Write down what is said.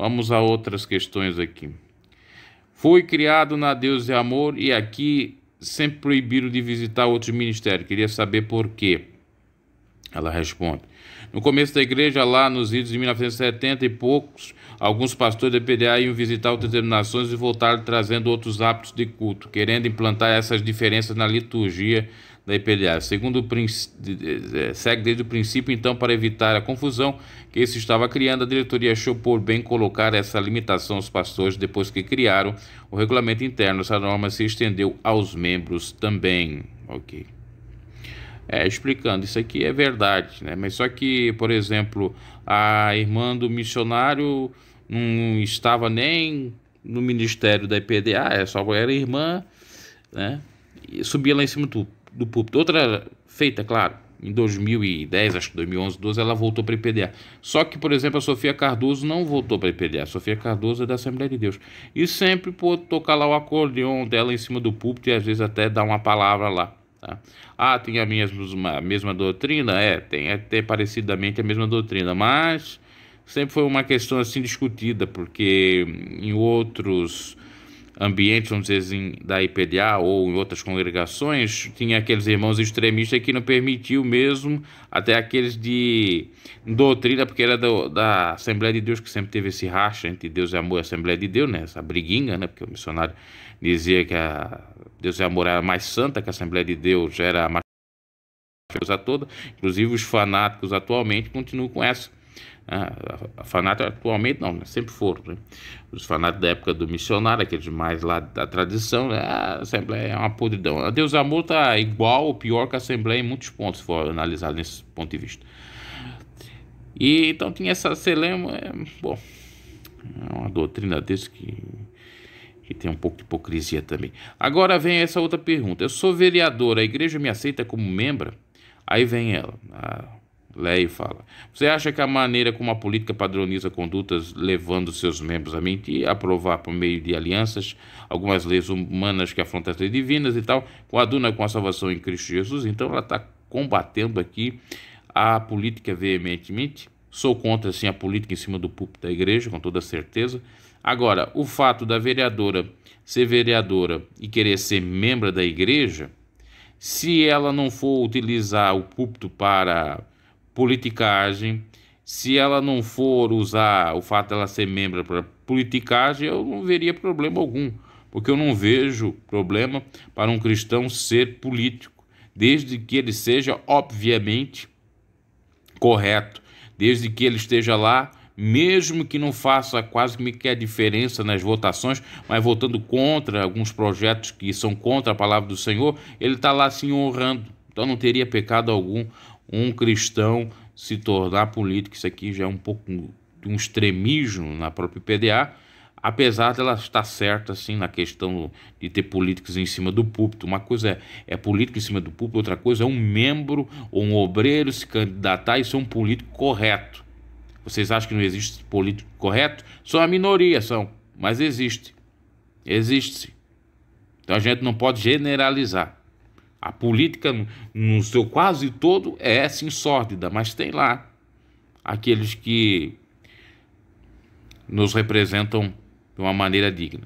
Vamos a outras questões aqui. Foi criado na Deus e é Amor e aqui sempre proibiram de visitar outros ministérios. Queria saber por quê. Ela responde: No começo da igreja, lá nos idos de 1970 e poucos, alguns pastores da PDA iam visitar outras denominações e voltaram trazendo outros hábitos de culto, querendo implantar essas diferenças na liturgia da IPDA. Segundo é, segue desde o princípio, então, para evitar a confusão que se estava criando, a diretoria achou por bem colocar essa limitação aos pastores depois que criaram o regulamento interno. Essa norma se estendeu aos membros também. Ok é, explicando isso aqui é verdade, né? Mas só que, por exemplo, a irmã do missionário não estava nem no ministério da IPDA, é só era irmã, né? E subia lá em cima do, do púlpito. Outra feita, claro, em 2010, acho que 2011, 12, ela voltou para a IPDA. Só que, por exemplo, a Sofia Cardoso não voltou para a IPDA. A Sofia Cardoso é da Assembleia de Deus. E sempre pôde tocar lá o acordeão dela em cima do púlpito e às vezes até dar uma palavra lá. Tá? Ah, tem a mesma, a mesma doutrina? É, tem até parecidamente a mesma doutrina, mas sempre foi uma questão assim discutida, porque em outros ambientes, vamos dizer assim, da IPDA ou em outras congregações, tinha aqueles irmãos extremistas que não permitiu mesmo, até aqueles de doutrina, porque era do, da Assembleia de Deus, que sempre teve esse racha entre Deus e amor e a Assembleia de Deus, né? essa briguinha, né? porque o missionário dizia que a Deus é amor, era mais santa que a Assembleia de Deus, era mais a toda. Inclusive os fanáticos atualmente continuam com essa. Ah, fanáticos atualmente não, né? sempre foram. Né? Os fanáticos da época do missionário, aqueles mais lá da tradição, né? Ah, a Assembleia é uma podridão. A ah, Deus Amor está igual ou pior que a Assembleia em muitos pontos, se for analisado nesse ponto de vista. E então tinha essa celema, é, bom, é uma doutrina desse que que tem um pouco de hipocrisia também. Agora vem essa outra pergunta. Eu sou vereador, a igreja me aceita como membro? Aí vem ela, a Leia fala. Você acha que a maneira como a política padroniza condutas, levando seus membros a mentir, a aprovar por meio de alianças, algumas leis humanas que afrontam as leis divinas e tal, coaduna com a salvação em Cristo Jesus? Então ela está combatendo aqui a política veementemente? Sou contra assim, a política em cima do púlpito da igreja, com toda certeza. Agora, o fato da vereadora ser vereadora e querer ser membro da igreja, se ela não for utilizar o púlpito para politicagem, se ela não for usar o fato dela ser membro para politicagem, eu não veria problema algum, porque eu não vejo problema para um cristão ser político, desde que ele seja obviamente correto desde que ele esteja lá, mesmo que não faça quase que quer diferença nas votações, mas votando contra alguns projetos que são contra a palavra do Senhor, ele está lá se assim, honrando. Então não teria pecado algum um cristão se tornar político. Isso aqui já é um pouco de um extremismo na própria PDA, apesar dela estar certa assim na questão de ter políticos em cima do púlpito. Uma coisa é, é político em cima do púlpito, outra coisa é um membro ou um obreiro se candidatar e ser um político correto. Vocês acham que não existe político correto? São a minoria, são, mas existe. Existe. Então a gente não pode generalizar. A política, no seu quase todo, é sim sórdida, mas tem lá aqueles que nos representam de uma maneira digna.